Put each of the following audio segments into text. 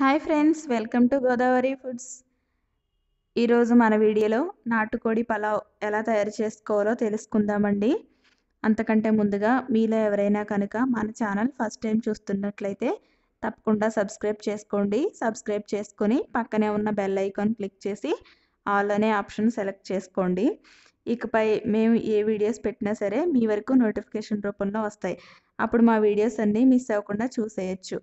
hi friends welcome to Godavari foods ఈరోజు మన వీడియోలో నాటుకోడి పలావ్ ఎలా తయారు చేసుకోవాలో తెలుసుకుందామండి అంతకంటే ముందుగా మీలో ఎవరైనా కనుక మన ఛానల్ ఫస్ట్ టైం చూస్తున్నట్లయితే తప్పకుండా సబ్స్క్రైబ్ చేసుకోండి సబ్స్క్రైబ్ చేసుకొని పక్కనే ఉన్న బెల్ ఐకాన్ క్లిక్ చేసి ఆల్ అనే ఆప్షన్ సెలెక్ట్ చేసుకోండి ఇకపై మేము ఏ వీడియోస్ పెట్టినా సరే మీ వరకు నోటిఫికేషన్ రూపంలో వస్తాయి అప్పుడు మా వీడియోస్ అన్నీ మిస్ అవ్వకుండా చూసేయచ్చు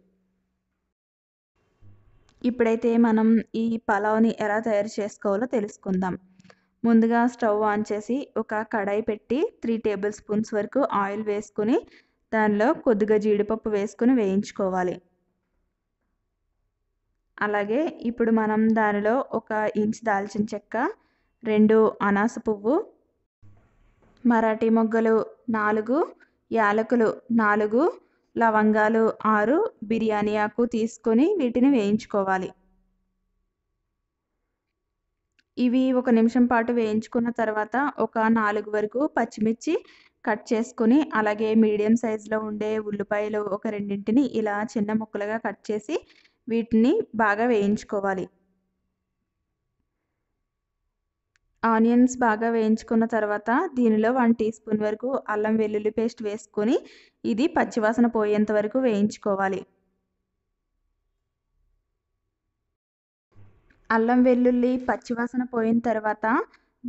ఇప్పుడైతే మనం ఈ పలావ్ని ఎలా తయారు చేసుకోవాలో తెలుసుకుందాం ముందుగా స్టవ్ ఆన్ చేసి ఒక కడాయి పెట్టి త్రీ టేబుల్ స్పూన్స్ వరకు ఆయిల్ వేసుకుని దానిలో కొద్దిగా జీడిపప్పు వేసుకుని వేయించుకోవాలి అలాగే ఇప్పుడు మనం దానిలో ఒక ఇంచ్ దాల్చిన చెక్క రెండు అనాస పువ్వు మరాఠీ మొగ్గలు నాలుగు యాలకులు నాలుగు లవంగాలు ఆరు బిర్యానీ ఆకు తీసుకొని వీటిని వేయించుకోవాలి ఇవి ఒక నిమిషం పాటు వేయించుకున్న తర్వాత ఒక నాలుగు వరకు పచ్చిమిర్చి కట్ చేసుకుని అలాగే మీడియం సైజులో ఉండే ఉల్లిపాయలు ఒక రెండింటిని ఇలా చిన్న ముక్కలుగా కట్ చేసి వీటిని బాగా వేయించుకోవాలి ఆనియన్స్ బాగా వేయించుకున్న తర్వాత దీనిలో వన్ టీ స్పూన్ వరకు అల్లం వెల్లుల్లి పేస్ట్ వేసుకొని ఇది పచ్చివాసన పోయేంత వరకు వేయించుకోవాలి అల్లం వెల్లుల్లి పచ్చివాసన పోయిన తర్వాత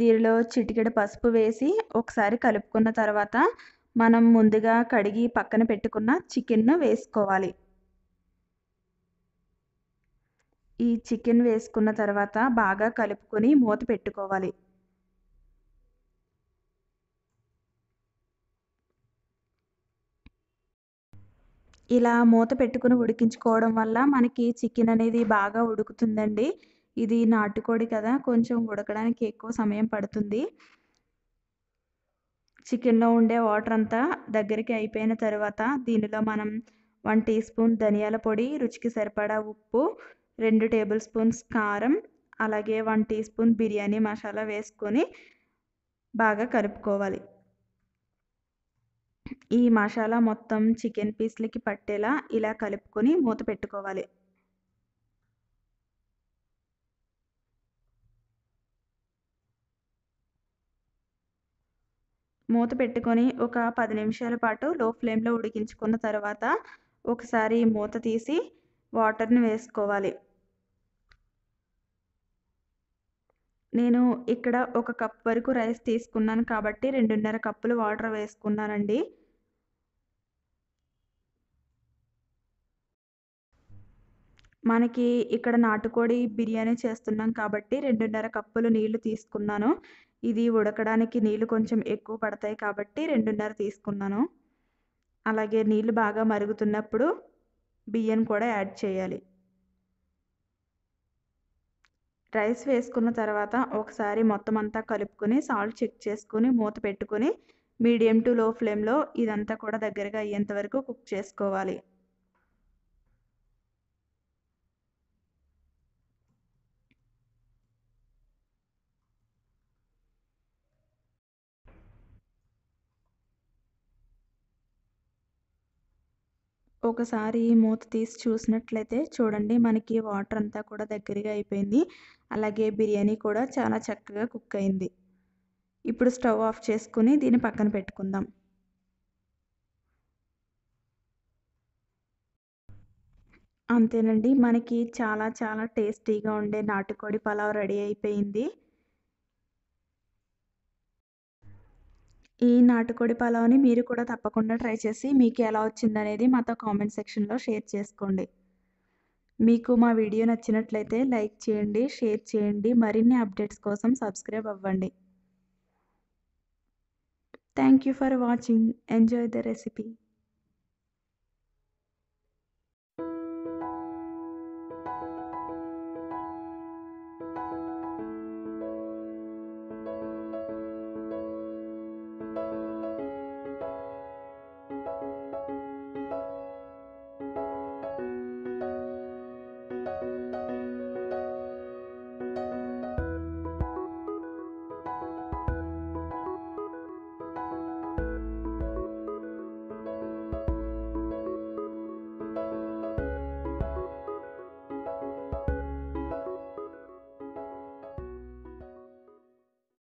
దీనిలో చిటికెడు పసుపు వేసి ఒకసారి కలుపుకున్న తర్వాత మనం ముందుగా కడిగి పక్కన పెట్టుకున్న చికెన్ను వేసుకోవాలి ఈ చికెన్ వేసుకున్న తర్వాత బాగా కలుపుకొని మూత పెట్టుకోవాలి ఇలా మూత పెట్టుకుని ఉడికించుకోవడం వల్ల మనకి చికెన్ అనేది బాగా ఉడుకుతుందండి ఇది నాటుకోడి కదా కొంచెం ఉడకడానికి ఎక్కువ సమయం పడుతుంది చికెన్లో ఉండే వాటర్ అంతా దగ్గరికి అయిపోయిన తర్వాత దీనిలో మనం వన్ టీ స్పూన్ ధనియాల పొడి రుచికి సరిపడా ఉప్పు రెండు టేబుల్ స్పూన్స్ కారం అలాగే one teaspoon biryani masala వేసుకొని బాగా కలుపుకోవాలి ఈ మసాలా మొత్తం చికెన్ పీస్లకి పట్టేలా ఇలా కలుపుకొని మూత పెట్టుకోవాలి మూత పెట్టుకొని ఒక పది నిమిషాల పాటు లో ఫ్లేమ్లో ఉడికించుకున్న తర్వాత ఒకసారి మూత తీసి వాటర్ని వేసుకోవాలి నేను ఇక్కడ ఒక కప్ వరకు రైస్ తీసుకున్నాను కాబట్టి రెండున్నర కప్పులు వాటర్ వేసుకున్నానండి మనకి ఇక్కడ నాటుకోడి బిర్యానీ చేస్తున్నాం కాబట్టి రెండున్నర కప్పులు నీళ్లు తీసుకున్నాను ఇది ఉడకడానికి నీళ్లు కొంచెం ఎక్కువ పడతాయి కాబట్టి రెండున్నర తీసుకున్నాను అలాగే నీళ్లు బాగా మరుగుతున్నప్పుడు బియ్యం కూడా యాడ్ చేయాలి రైస్ వేసుకున్న తర్వాత ఒకసారి మొత్తం అంతా కలుపుకొని సాల్ట్ చెక్ చేసుకుని మూత పెట్టుకొని మీడియం టు లో ఫ్లేమ్లో ఇదంతా కూడా దగ్గరగా అయ్యేంత వరకు కుక్ చేసుకోవాలి ఒకసారి మూత తీసి చూసినట్లయితే చూడండి మనకి వాటర్ అంతా కూడా దగ్గరగా అయిపోయింది అలాగే బిర్యానీ కూడా చాలా చక్కగా కుక్ అయింది ఇప్పుడు స్టవ్ ఆఫ్ చేసుకుని దీన్ని పక్కన పెట్టుకుందాం అంతేనండి మనకి చాలా చాలా టేస్టీగా ఉండే నాటుకోడి పలావ్ రెడీ అయిపోయింది ఈ నాటుకోడి పలావ్ని మీరు కూడా తప్పకుండా ట్రై చేసి మీకు ఎలా వచ్చింది అనేది మాతో కామెంట్ సెక్షన్లో షేర్ చేసుకోండి మీకు మా వీడియో నచ్చినట్లయితే లైక్ చేయండి షేర్ చేయండి మరిన్ని అప్డేట్స్ కోసం సబ్స్క్రైబ్ అవ్వండి thank you for watching enjoy the recipe